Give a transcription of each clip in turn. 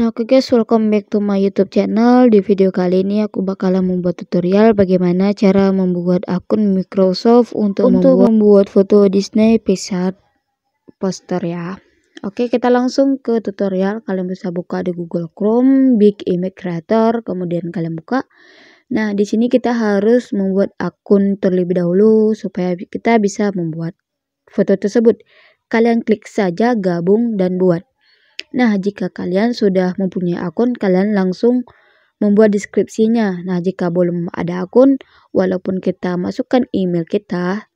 Nah oke guys welcome back to my youtube channel Di video kali ini aku bakalan membuat tutorial bagaimana cara membuat akun Microsoft Untuk, untuk membuat, membuat foto Disney Pixar poster ya Oke kita langsung ke tutorial Kalian bisa buka di Google Chrome, Big Image Creator Kemudian kalian buka Nah di sini kita harus membuat akun terlebih dahulu Supaya kita bisa membuat foto tersebut Kalian klik saja gabung dan buat Nah, jika kalian sudah mempunyai akun, kalian langsung membuat deskripsinya. Nah, jika belum ada akun, walaupun kita masukkan email kita,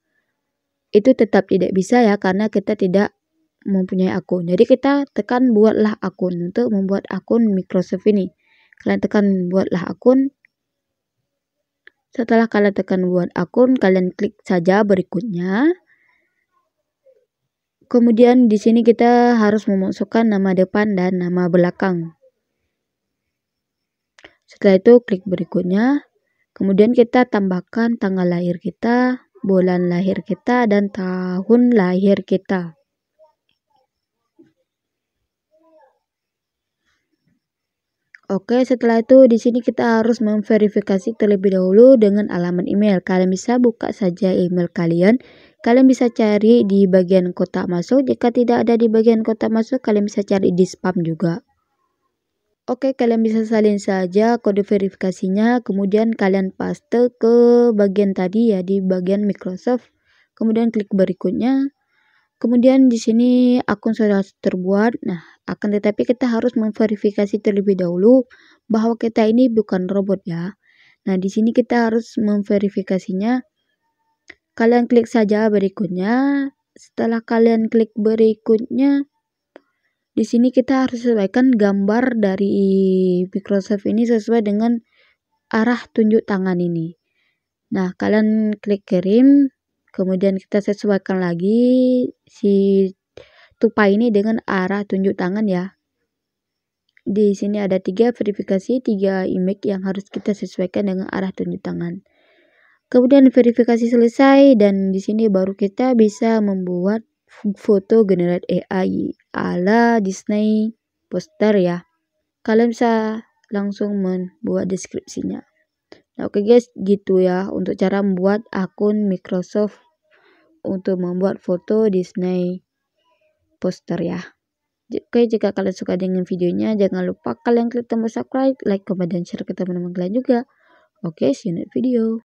itu tetap tidak bisa ya karena kita tidak mempunyai akun. Jadi kita tekan buatlah akun untuk membuat akun Microsoft ini. Kalian tekan buatlah akun. Setelah kalian tekan buat akun, kalian klik saja berikutnya. Kemudian di sini kita harus memasukkan nama depan dan nama belakang. Setelah itu klik berikutnya. Kemudian kita tambahkan tanggal lahir kita, bulan lahir kita, dan tahun lahir kita. Oke, setelah itu di sini kita harus memverifikasi terlebih dahulu dengan alamat email. Kalian bisa buka saja email kalian. Kalian bisa cari di bagian kotak masuk. Jika tidak ada di bagian kotak masuk, kalian bisa cari di spam juga. Oke, kalian bisa salin saja kode verifikasinya, kemudian kalian paste ke bagian tadi ya di bagian Microsoft. Kemudian klik berikutnya. Kemudian di sini akun sudah terbuat. Nah, akan tetapi kita harus memverifikasi terlebih dahulu bahwa kita ini bukan robot ya. Nah, di sini kita harus memverifikasinya. Kalian klik saja berikutnya. Setelah kalian klik berikutnya, di sini kita harus sesuaikan gambar dari Microsoft ini sesuai dengan arah tunjuk tangan ini. Nah, kalian klik kirim. Kemudian kita sesuaikan lagi si tupai ini dengan arah tunjuk tangan ya. Di sini ada tiga verifikasi, tiga image yang harus kita sesuaikan dengan arah tunjuk tangan. Kemudian verifikasi selesai dan di sini baru kita bisa membuat foto generate AI ala Disney poster ya. Kalian bisa langsung membuat deskripsinya. Nah, oke okay guys, gitu ya untuk cara membuat akun Microsoft untuk membuat foto Disney poster ya. Oke, jika kalian suka dengan videonya, jangan lupa kalian klik tombol subscribe, like, komentar dan share ke teman-teman kalian juga. Oke, see you next video.